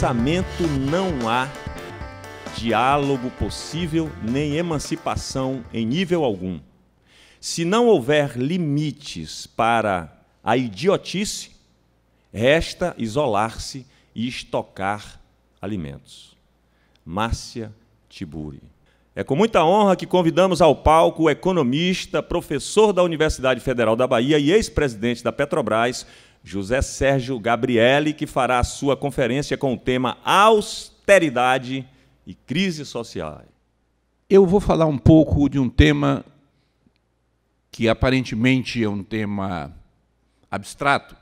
pensamento não há diálogo possível nem emancipação em nível algum. Se não houver limites para a idiotice, resta isolar-se e estocar alimentos. Márcia Tiburi. É com muita honra que convidamos ao palco o economista, professor da Universidade Federal da Bahia e ex-presidente da Petrobras, José Sérgio Gabrielli, que fará a sua conferência com o tema Austeridade e Crise Social. Eu vou falar um pouco de um tema que aparentemente é um tema abstrato,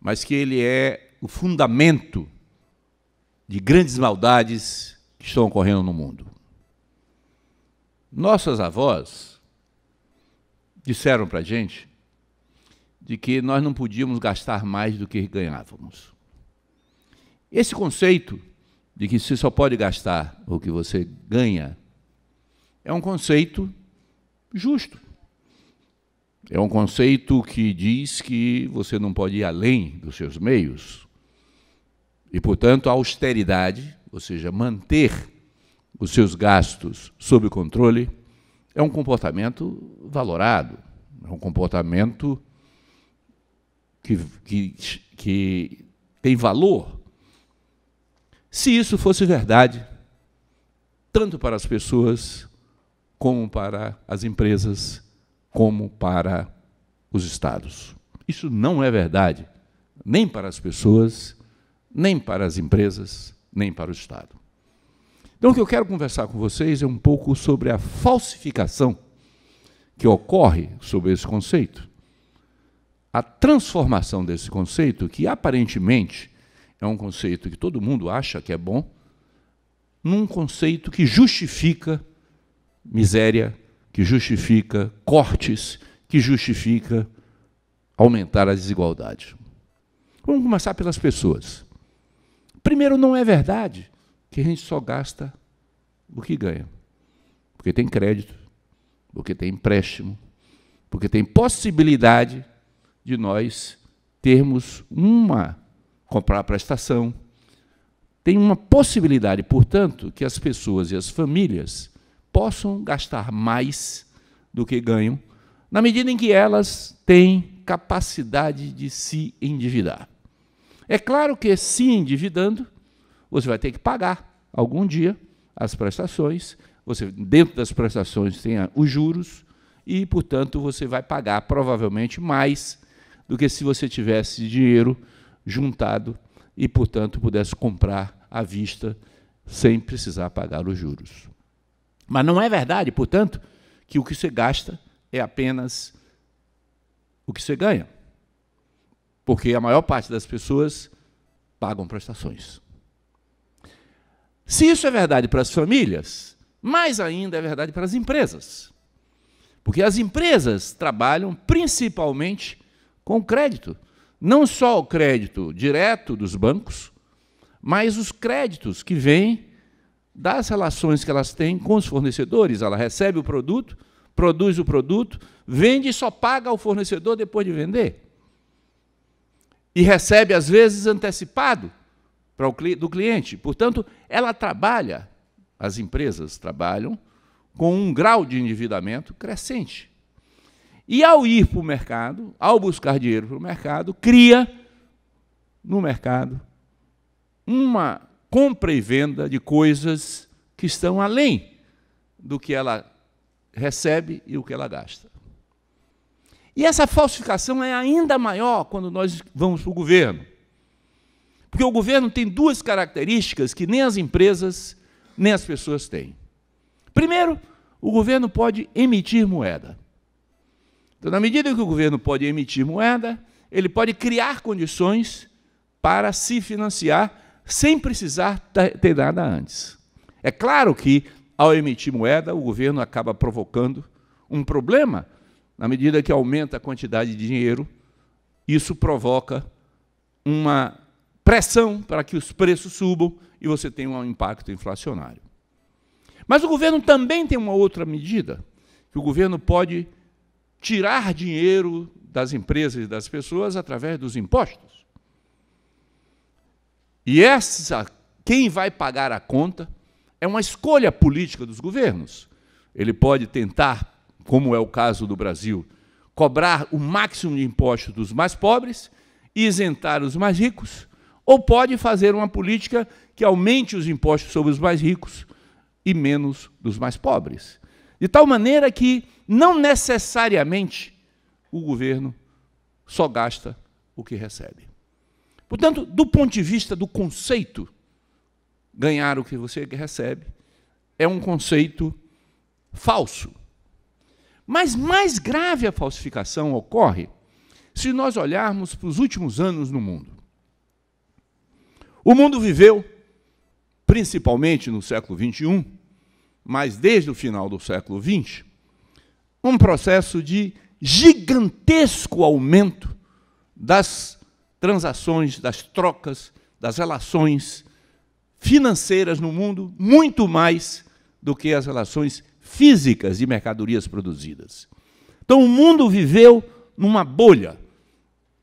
mas que ele é o fundamento de grandes maldades que estão ocorrendo no mundo. Nossas avós disseram para a gente de que nós não podíamos gastar mais do que ganhávamos. Esse conceito de que se só pode gastar o que você ganha é um conceito justo. É um conceito que diz que você não pode ir além dos seus meios. E, portanto, a austeridade, ou seja, manter os seus gastos sob controle, é um comportamento valorado, é um comportamento que, que, que tem valor, se isso fosse verdade, tanto para as pessoas, como para as empresas, como para os estados. Isso não é verdade, nem para as pessoas, nem para as empresas, nem para o Estado. Então, o que eu quero conversar com vocês é um pouco sobre a falsificação que ocorre sobre esse conceito a transformação desse conceito, que aparentemente é um conceito que todo mundo acha que é bom, num conceito que justifica miséria, que justifica cortes, que justifica aumentar a desigualdade. Vamos começar pelas pessoas. Primeiro, não é verdade que a gente só gasta o que ganha. Porque tem crédito, porque tem empréstimo, porque tem possibilidade de nós termos uma comprar a prestação. Tem uma possibilidade, portanto, que as pessoas e as famílias possam gastar mais do que ganham, na medida em que elas têm capacidade de se endividar. É claro que se endividando, você vai ter que pagar algum dia as prestações, você dentro das prestações tem os juros e, portanto, você vai pagar provavelmente mais do que se você tivesse dinheiro juntado e, portanto, pudesse comprar à vista sem precisar pagar os juros. Mas não é verdade, portanto, que o que você gasta é apenas o que você ganha. Porque a maior parte das pessoas pagam prestações. Se isso é verdade para as famílias, mais ainda é verdade para as empresas. Porque as empresas trabalham principalmente com crédito. Não só o crédito direto dos bancos, mas os créditos que vêm das relações que elas têm com os fornecedores. Ela recebe o produto, produz o produto, vende e só paga ao fornecedor depois de vender. E recebe, às vezes, antecipado para o, do cliente. Portanto, ela trabalha, as empresas trabalham, com um grau de endividamento crescente. E ao ir para o mercado, ao buscar dinheiro para o mercado, cria no mercado uma compra e venda de coisas que estão além do que ela recebe e o que ela gasta. E essa falsificação é ainda maior quando nós vamos para o governo. Porque o governo tem duas características que nem as empresas, nem as pessoas têm. Primeiro, o governo pode emitir moeda. Então, na medida que o governo pode emitir moeda, ele pode criar condições para se financiar sem precisar ter nada antes. É claro que, ao emitir moeda, o governo acaba provocando um problema. Na medida que aumenta a quantidade de dinheiro, isso provoca uma pressão para que os preços subam e você tenha um impacto inflacionário. Mas o governo também tem uma outra medida, que o governo pode tirar dinheiro das empresas e das pessoas através dos impostos. E essa, quem vai pagar a conta, é uma escolha política dos governos. Ele pode tentar, como é o caso do Brasil, cobrar o máximo de impostos dos mais pobres, isentar os mais ricos, ou pode fazer uma política que aumente os impostos sobre os mais ricos e menos dos mais pobres. De tal maneira que não necessariamente o governo só gasta o que recebe. Portanto, do ponto de vista do conceito, ganhar o que você recebe é um conceito falso. Mas mais grave a falsificação ocorre se nós olharmos para os últimos anos no mundo. O mundo viveu, principalmente no século XXI, mas desde o final do século XX, um processo de gigantesco aumento das transações, das trocas, das relações financeiras no mundo, muito mais do que as relações físicas de mercadorias produzidas. Então, o mundo viveu numa bolha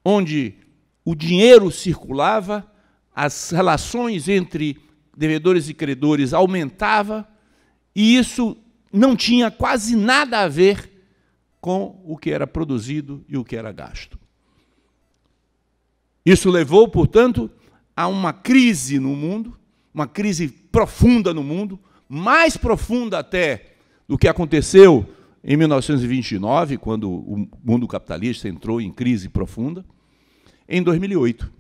onde o dinheiro circulava, as relações entre devedores e credores aumentava, e isso não tinha quase nada a ver com o que era produzido e o que era gasto. Isso levou, portanto, a uma crise no mundo, uma crise profunda no mundo, mais profunda até do que aconteceu em 1929, quando o mundo capitalista entrou em crise profunda, em 2008.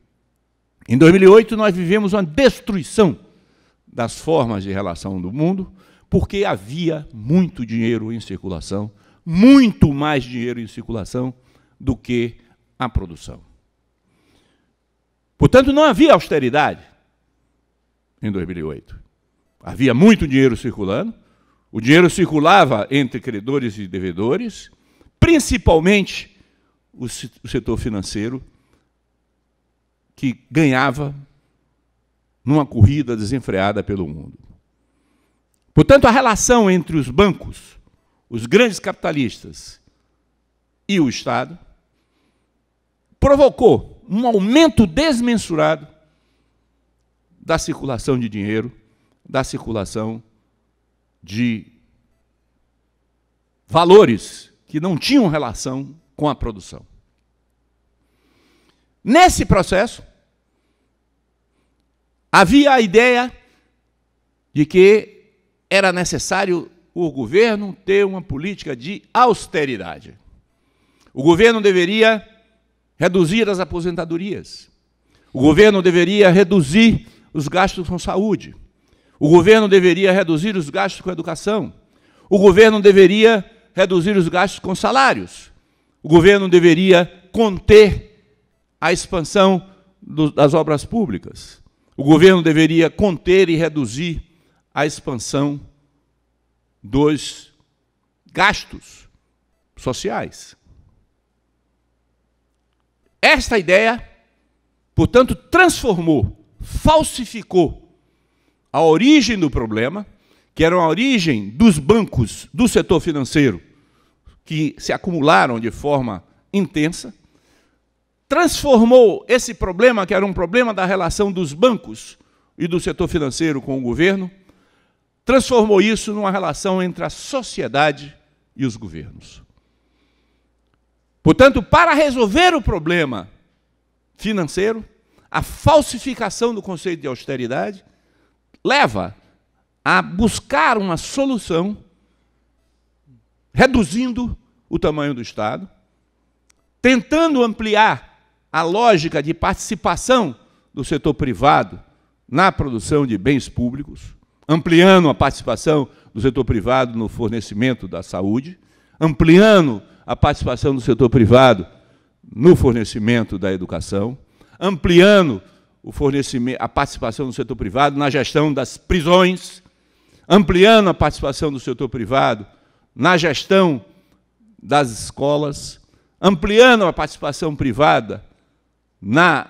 Em 2008, nós vivemos uma destruição das formas de relação do mundo, porque havia muito dinheiro em circulação, muito mais dinheiro em circulação do que a produção. Portanto, não havia austeridade em 2008. Havia muito dinheiro circulando, o dinheiro circulava entre credores e devedores, principalmente o setor financeiro, que ganhava numa corrida desenfreada pelo mundo. Portanto, a relação entre os bancos, os grandes capitalistas e o Estado provocou um aumento desmensurado da circulação de dinheiro, da circulação de valores que não tinham relação com a produção. Nesse processo, havia a ideia de que era necessário o governo ter uma política de austeridade. O governo deveria reduzir as aposentadorias. O governo deveria reduzir os gastos com saúde. O governo deveria reduzir os gastos com educação. O governo deveria reduzir os gastos com salários. O governo deveria conter a expansão do, das obras públicas. O governo deveria conter e reduzir a expansão dos gastos sociais. Esta ideia, portanto, transformou, falsificou a origem do problema, que era a origem dos bancos do setor financeiro, que se acumularam de forma intensa, transformou esse problema, que era um problema da relação dos bancos e do setor financeiro com o governo, transformou isso numa relação entre a sociedade e os governos. Portanto, para resolver o problema financeiro, a falsificação do conceito de austeridade leva a buscar uma solução reduzindo o tamanho do Estado, tentando ampliar a lógica de participação do setor privado na produção de bens públicos, ampliando a participação do setor privado no fornecimento da saúde, ampliando a participação do setor privado no fornecimento da educação, ampliando o fornecimento, a participação do setor privado na gestão das prisões, ampliando a participação do setor privado na gestão das escolas, ampliando a participação privada na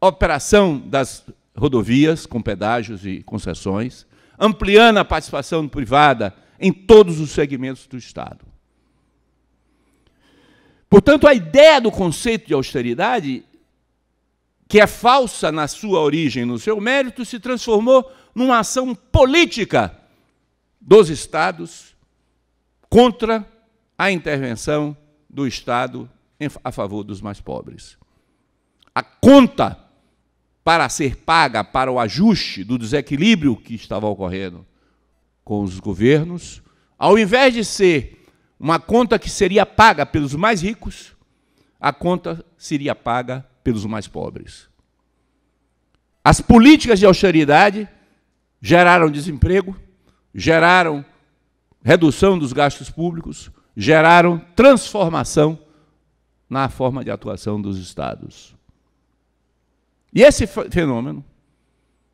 operação das rodovias com pedágios e concessões, ampliando a participação privada em todos os segmentos do Estado. Portanto, a ideia do conceito de austeridade, que é falsa na sua origem, no seu mérito, se transformou numa ação política dos Estados contra a intervenção do Estado a favor dos mais pobres. A conta para ser paga para o ajuste do desequilíbrio que estava ocorrendo com os governos, ao invés de ser uma conta que seria paga pelos mais ricos, a conta seria paga pelos mais pobres. As políticas de austeridade geraram desemprego, geraram redução dos gastos públicos, geraram transformação na forma de atuação dos estados. E esse fenômeno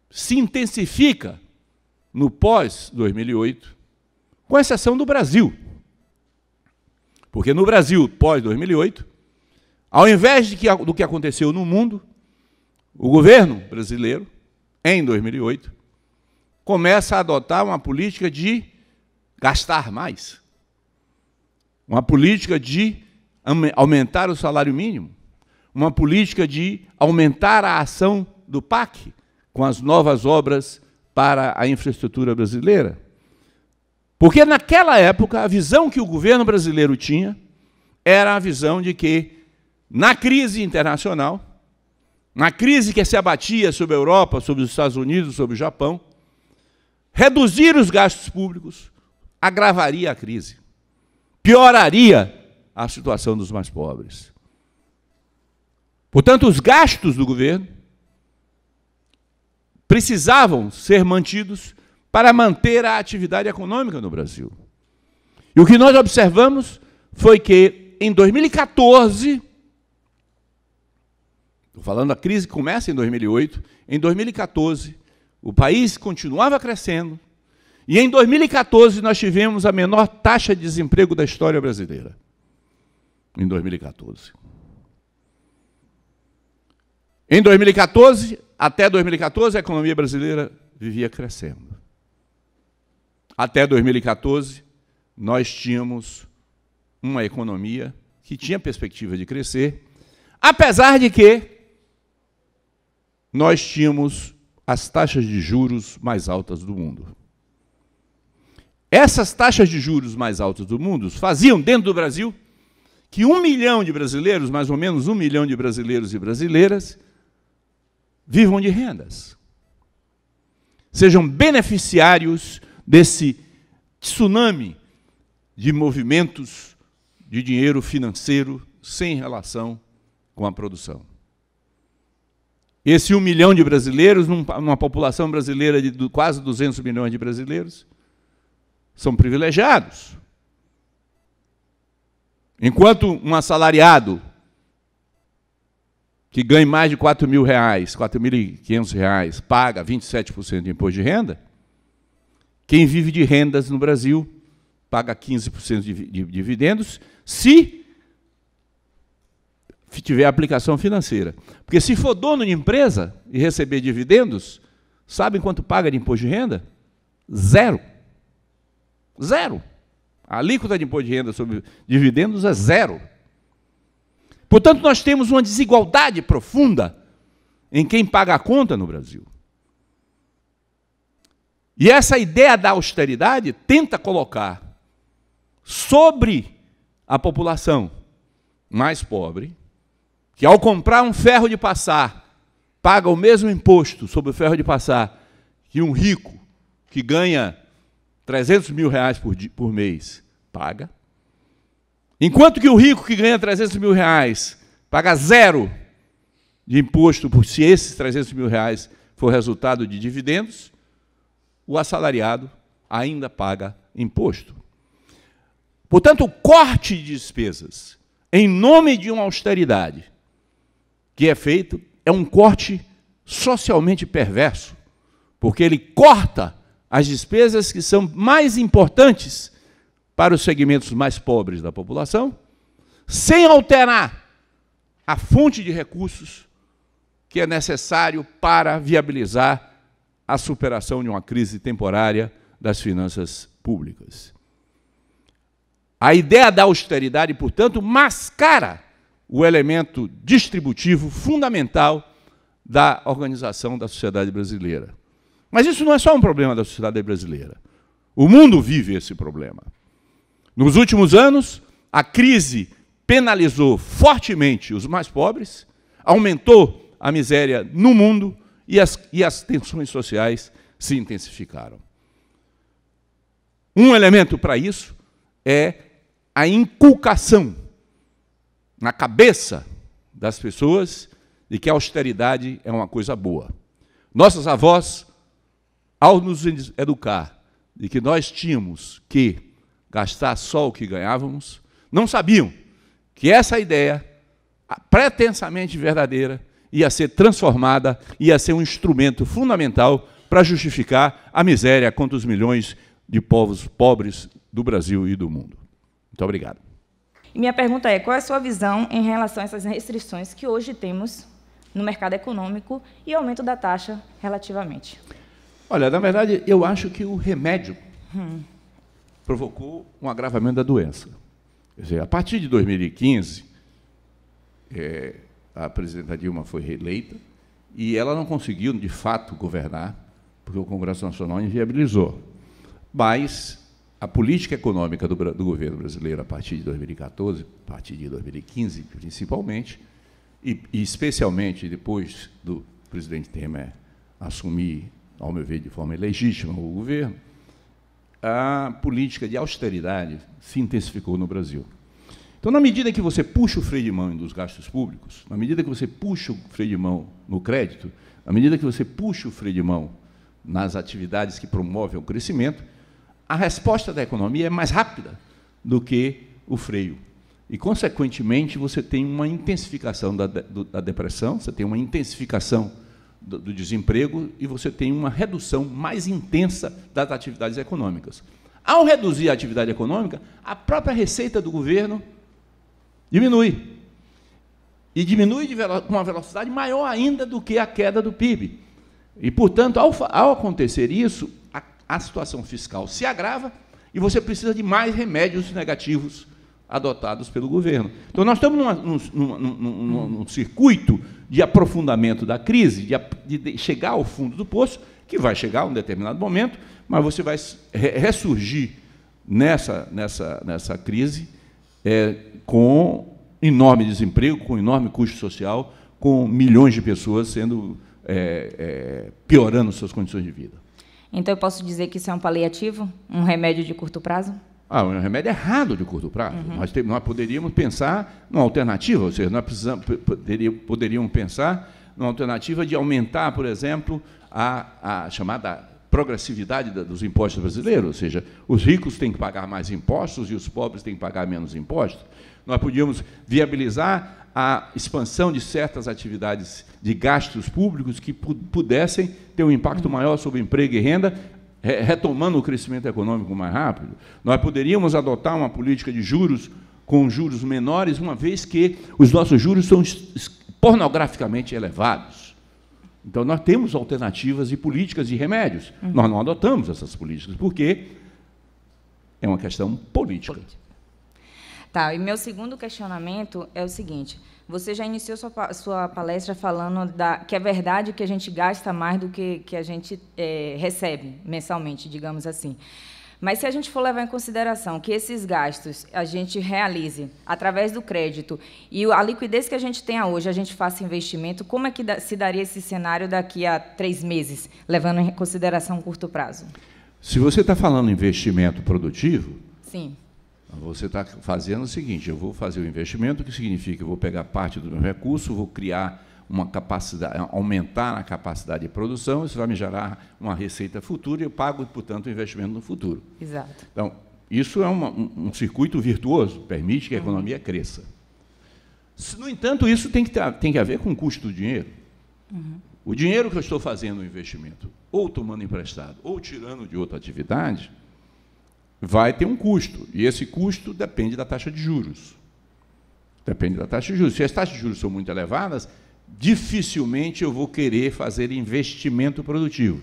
se intensifica no pós-2008, com exceção do Brasil. Porque no Brasil, pós-2008, ao invés de que, do que aconteceu no mundo, o governo brasileiro, em 2008, começa a adotar uma política de gastar mais, uma política de aumentar o salário mínimo, uma política de aumentar a ação do PAC com as novas obras para a infraestrutura brasileira. Porque naquela época a visão que o governo brasileiro tinha era a visão de que na crise internacional, na crise que se abatia sobre a Europa, sobre os Estados Unidos, sobre o Japão, reduzir os gastos públicos agravaria a crise, pioraria a situação dos mais pobres. Portanto, os gastos do governo precisavam ser mantidos para manter a atividade econômica no Brasil. E o que nós observamos foi que, em 2014, estou falando a crise que começa em 2008, em 2014, o país continuava crescendo, e em 2014 nós tivemos a menor taxa de desemprego da história brasileira. Em 2014. Em 2014, até 2014, a economia brasileira vivia crescendo. Até 2014, nós tínhamos uma economia que tinha perspectiva de crescer, apesar de que nós tínhamos as taxas de juros mais altas do mundo. Essas taxas de juros mais altas do mundo faziam, dentro do Brasil, que um milhão de brasileiros, mais ou menos um milhão de brasileiros e brasileiras, vivam de rendas. Sejam beneficiários desse tsunami de movimentos de dinheiro financeiro sem relação com a produção. Esse um milhão de brasileiros, numa população brasileira de quase 200 milhões de brasileiros, são privilegiados. Enquanto um assalariado que ganhe mais de 4 mil reais, 4.500 reais, paga 27% de imposto de renda, quem vive de rendas no Brasil paga 15% de, de dividendos, se tiver aplicação financeira. Porque se for dono de empresa e receber dividendos, sabe quanto paga de imposto de renda? Zero. Zero. A alíquota de imposto de renda sobre dividendos é zero. Portanto, nós temos uma desigualdade profunda em quem paga a conta no Brasil. E essa ideia da austeridade tenta colocar sobre a população mais pobre, que ao comprar um ferro de passar, paga o mesmo imposto sobre o ferro de passar que um rico que ganha 300 mil reais por, por mês paga. Enquanto que o rico que ganha 300 mil reais paga zero de imposto por se esses 300 mil reais for resultado de dividendos, o assalariado ainda paga imposto. Portanto, o corte de despesas em nome de uma austeridade que é feito é um corte socialmente perverso, porque ele corta as despesas que são mais importantes para os segmentos mais pobres da população, sem alterar a fonte de recursos que é necessário para viabilizar a superação de uma crise temporária das finanças públicas. A ideia da austeridade, portanto, mascara o elemento distributivo fundamental da organização da sociedade brasileira. Mas isso não é só um problema da sociedade brasileira. O mundo vive esse problema. Nos últimos anos, a crise penalizou fortemente os mais pobres, aumentou a miséria no mundo e as, e as tensões sociais se intensificaram. Um elemento para isso é a inculcação na cabeça das pessoas de que a austeridade é uma coisa boa. Nossas avós, ao nos educar de que nós tínhamos que gastar só o que ganhávamos, não sabiam que essa ideia, pretensamente verdadeira, ia ser transformada, ia ser um instrumento fundamental para justificar a miséria contra os milhões de povos pobres do Brasil e do mundo. Muito obrigado. Minha pergunta é: qual é a sua visão em relação a essas restrições que hoje temos no mercado econômico e aumento da taxa relativamente? Olha, na verdade, eu acho que o remédio hum provocou um agravamento da doença. Quer dizer, a partir de 2015, é, a presidenta Dilma foi reeleita e ela não conseguiu, de fato, governar, porque o Congresso Nacional inviabilizou. Mas a política econômica do, do governo brasileiro, a partir de 2014, a partir de 2015, principalmente, e, e especialmente depois do presidente Temer assumir, ao meu ver, de forma ilegítima o governo, a política de austeridade se intensificou no Brasil. Então, na medida que você puxa o freio de mão dos gastos públicos, na medida que você puxa o freio de mão no crédito, na medida que você puxa o freio de mão nas atividades que promovem o crescimento, a resposta da economia é mais rápida do que o freio. E, consequentemente, você tem uma intensificação da, da depressão, você tem uma intensificação do, do desemprego e você tem uma redução mais intensa das atividades econômicas. Ao reduzir a atividade econômica, a própria receita do governo diminui. E diminui com uma velocidade maior ainda do que a queda do PIB. E, portanto, ao, ao acontecer isso, a, a situação fiscal se agrava e você precisa de mais remédios negativos adotados pelo governo. Então, nós estamos numa, num, num, num, num, circuito de aprofundamento da crise, de, de, chegar ao fundo do poço, que vai chegar a um determinado momento, mas você vai ressurgir nessa, nessa, nessa crise é, com enorme desemprego, com enorme custo social, com milhões de pessoas sendo é, é, piorando suas condições de vida. Então, eu posso dizer que isso é um paliativo? Um remédio de curto prazo? Ah, é um remédio errado de curto prazo. Uhum. Nós, te, nós, poderíamos pensar numa alternativa, ou seja, nós poderíamos, poderíamos pensar numa alternativa de aumentar, por exemplo, a, a chamada progressividade da, dos impostos brasileiros, ou seja, os ricos têm que pagar mais impostos e os pobres têm que pagar menos impostos. Nós podíamos viabilizar a expansão de certas atividades de gastos públicos que pudessem ter um impacto uhum. maior sobre emprego e renda, retomando o crescimento econômico mais rápido, nós poderíamos adotar uma política de juros com juros menores, uma vez que os nossos juros são pornograficamente elevados. Então, nós temos alternativas e políticas e remédios. Uhum. Nós não adotamos essas políticas, porque é uma questão política. política. Tá, e meu segundo questionamento é o seguinte: você já iniciou sua, sua palestra falando da, que é verdade que a gente gasta mais do que, que a gente é, recebe mensalmente, digamos assim. Mas se a gente for levar em consideração que esses gastos a gente realize através do crédito e a liquidez que a gente tem hoje, a gente faça investimento, como é que se daria esse cenário daqui a três meses, levando em consideração o curto prazo? Se você está falando investimento produtivo, Sim. Você está fazendo o seguinte: eu vou fazer o investimento, que significa que eu vou pegar parte do meu recurso, vou criar uma capacidade, aumentar a capacidade de produção, isso vai me gerar uma receita futura e eu pago, portanto, o investimento no futuro. Exato. Então, isso é uma, um, um, circuito virtuoso, permite que a economia uhum. cresça. No entanto, isso tem que, ter, tem que haver com o custo do dinheiro. Uhum. O dinheiro que eu estou fazendo no investimento, ou tomando emprestado, ou tirando de outra atividade, vai ter um custo. E esse custo depende da taxa de juros. Depende da taxa de juros. Se as taxas de juros são muito elevadas, dificilmente eu vou querer fazer investimento produtivo.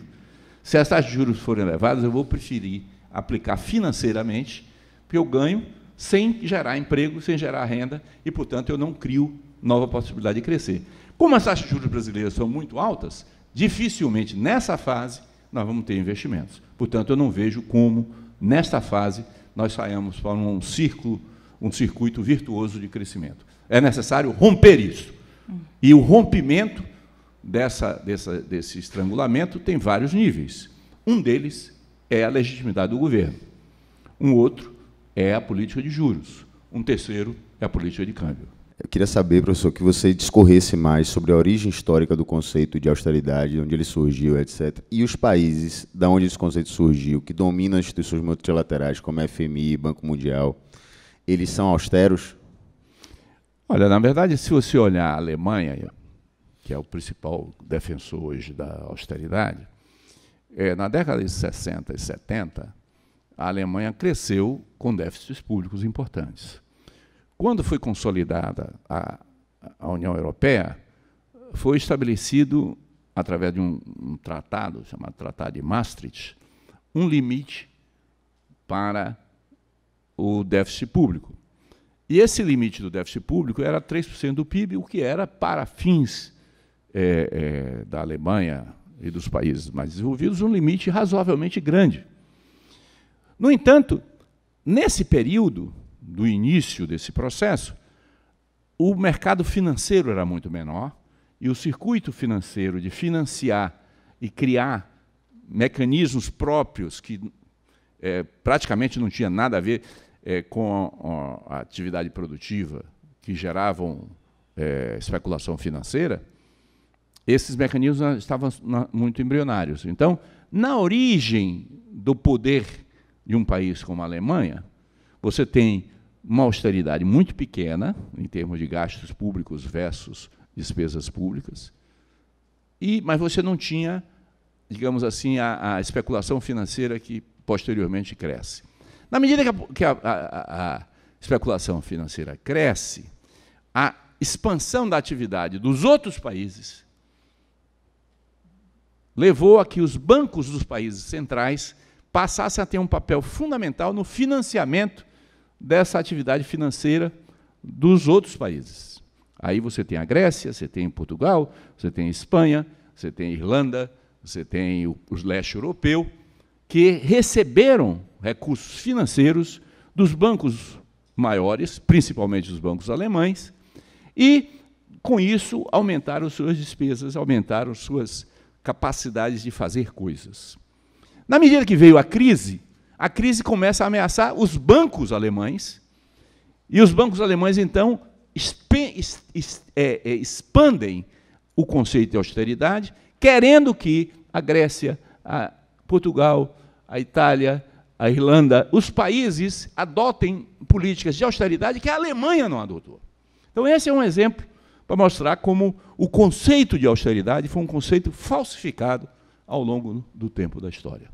Se as taxas de juros forem elevadas, eu vou preferir aplicar financeiramente, porque eu ganho sem gerar emprego, sem gerar renda, e, portanto, eu não crio nova possibilidade de crescer. Como as taxas de juros brasileiras são muito altas, dificilmente nessa fase nós vamos ter investimentos. Portanto, eu não vejo como nesta fase, nós saímos para um círculo, um circuito virtuoso de crescimento. É necessário romper isso. E o rompimento dessa, dessa, desse estrangulamento tem vários níveis. Um deles é a legitimidade do governo. Um outro é a política de juros. Um terceiro é a política de câmbio. Eu queria saber, professor, que você discorresse mais sobre a origem histórica do conceito de austeridade, de onde ele surgiu, etc., e os países da onde esse conceito surgiu, que dominam as instituições multilaterais, como a FMI e Banco Mundial, eles são austeros? Olha, na verdade, se você olhar a Alemanha, que é o principal defensor hoje da austeridade, é, na década de 60 e 70, a Alemanha cresceu com déficits públicos importantes. Quando foi consolidada a, a União Europeia, foi estabelecido, através de um, um tratado, chamado Tratado de Maastricht, um limite para o déficit público. E esse limite do déficit público era 3% do PIB, o que era para fins é, é, da Alemanha e dos países mais desenvolvidos um limite razoavelmente grande. No entanto, nesse período, do início desse processo, o mercado financeiro era muito menor e o circuito financeiro de financiar e criar mecanismos próprios que é, praticamente não tinha nada a ver é, com a, a, atividade produtiva que geravam é, especulação financeira, esses mecanismos estavam na, muito embrionários. Então, na origem do poder de um país como a Alemanha, você tem uma austeridade muito pequena, em termos de gastos públicos versus despesas públicas, e, mas você não tinha, digamos assim, a, a especulação financeira que posteriormente cresce. Na medida que, a, que a, a especulação financeira cresce, a expansão da atividade dos outros países levou a que os bancos dos países centrais passassem a ter um papel fundamental no financiamento dessa atividade financeira dos outros países. Aí você tem a Grécia, você tem Portugal, você tem Espanha, você tem Irlanda, você tem o, o leste europeu, que receberam recursos financeiros dos bancos maiores, principalmente os bancos alemães, e com isso aumentaram suas despesas, aumentaram suas capacidades de fazer coisas. Na medida que veio a crise, a crise começa a ameaçar os bancos alemães. E os bancos alemães, então, é, é, expandem o conceito de austeridade, querendo que a Grécia, a Portugal, a Itália, a Irlanda, os países adotem políticas de austeridade que a Alemanha não adotou. Então, esse é um exemplo para mostrar como o conceito de austeridade foi um conceito falsificado ao longo do tempo da história.